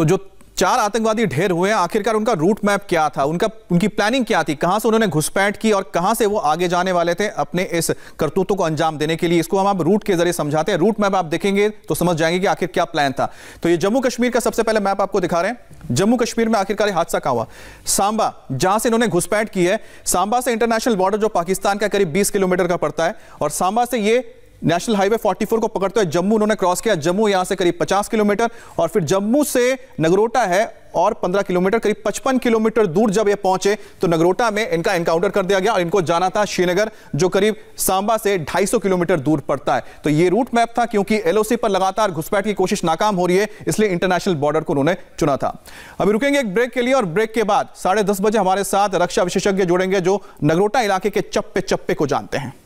तो जो चार आतंकवादी ढेर हुए हैं आखिरकार उनका रूट मैप क्या था उनका उनकी प्लानिंग क्या थी कहां से उन्होंने घुसपैठ की और कहां से वो आगे जाने वाले थे अपने इस करतूतों को अंजाम देने के लिए इसको हम आप रूट के जरिए समझाते हैं रूट मैप आप देखेंगे तो समझ जाएंगे कि आखिर क्या प्लान था तो ये जम्मू कश्मीर का सबसे पहले मैप आपको दिखा रहे हैं जम्मू कश्मीर में आखिरकार हादसा कहा हुआ सांबा जहां से इन्होंने घुसपैठ की है सांबा से इंटरनेशनल बॉर्डर जो पाकिस्तान का करीब बीस किलोमीटर का पड़ता है और सांबा से ये नेशनल हाईवे 44 को पकड़ते हुए जम्मू उन्होंने क्रॉस किया जम्मू यहां से करीब 50 किलोमीटर और फिर जम्मू से नगरोटा है और 15 किलोमीटर करीब 55 किलोमीटर दूर जब ये पहुंचे तो नगरोटा में इनका एनकाउंटर कर दिया गया और इनको जाना था श्रीनगर जो करीब सांबा से 250 किलोमीटर दूर पड़ता है तो ये रूट मैप था क्योंकि एलओसी पर लगातार घुसपैठ की कोशिश नाकाम हो रही है इसलिए इंटरनेशनल बॉर्डर को उन्होंने चुना था अभी रुकेंगे एक ब्रेक के लिए और ब्रेक के बाद साढ़े बजे हमारे साथ रक्षा विशेषज्ञ जुड़ेंगे जो नगरोटा इलाके के चप्पे चप्पे को जानते हैं